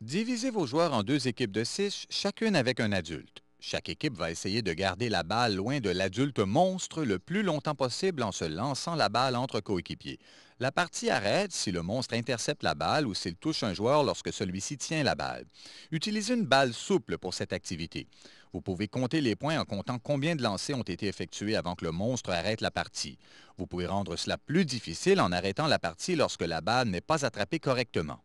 Divisez vos joueurs en deux équipes de six, chacune avec un adulte. Chaque équipe va essayer de garder la balle loin de l'adulte monstre le plus longtemps possible en se lançant la balle entre coéquipiers. La partie arrête si le monstre intercepte la balle ou s'il touche un joueur lorsque celui-ci tient la balle. Utilisez une balle souple pour cette activité. Vous pouvez compter les points en comptant combien de lancers ont été effectués avant que le monstre arrête la partie. Vous pouvez rendre cela plus difficile en arrêtant la partie lorsque la balle n'est pas attrapée correctement.